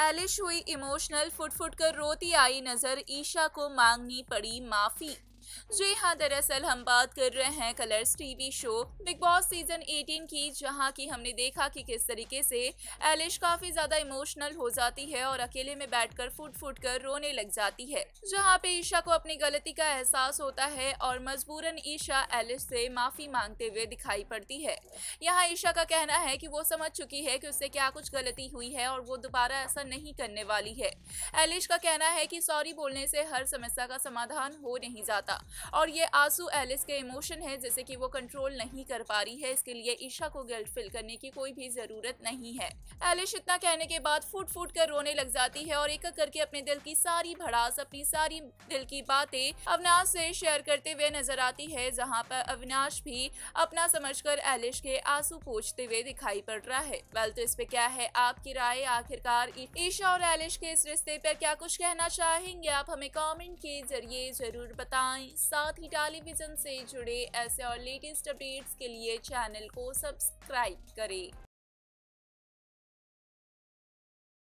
Eilish हुई emotional foot foot कर रोती आई नजर ईशा को मांगनी पड़ी माफी जी हाँ दरअसल हम बात कर रहे हैं Colors TV show Bigg Boss season 18 की जहाँ की हमने देखा कि किस तरीके से एलिश काफी ज्यादा इमोशनल हो जाती है और अकेले में बैठकर फूट फूट कर रोने लग जाती है जहाँ पे ईशा को अपनी गलती का एहसास होता है और मजबूरन ईशा एलिश से माफी मांगते हुए दिखाई पड़ती है यहाँ ईशा का कहना है की वो समझ चुकी है की उससे क्या कुछ गलती हुई है और वो दोबारा ऐसा नहीं करने वाली है एलिश का कहना है की सॉरी बोलने से हर समस्या का समाधान हो नहीं जाता था और ये आंसू एलिस के इमोशन है जैसे कि वो कंट्रोल नहीं कर पा रही है इसके लिए ईशा को गिल्ट फील करने की कोई भी जरूरत नहीं है एलिस इतना कहने के बाद फूट फूट कर रोने लग जाती है और एक एक करके अपने दिल की सारी भड़ास अपनी सारी दिल की बातें अविनाश से शेयर करते हुए नजर आती है जहाँ पर अविनाश भी अपना समझकर एलिश के आंसू पोछते हुए दिखाई पड़ रहा है वेल तो इस पे क्या है आपकी राय आखिरकार ईशा और एलिश के इस रिश्ते पर क्या कुछ कहना चाहेंगे आप हमें कॉमेंट के जरिए जरूर बताएं साथ ही टेलीविजन से जुड़े ऐसे और लेटेस्ट अपडेट्स के लिए चैनल को सब्सक्राइब करें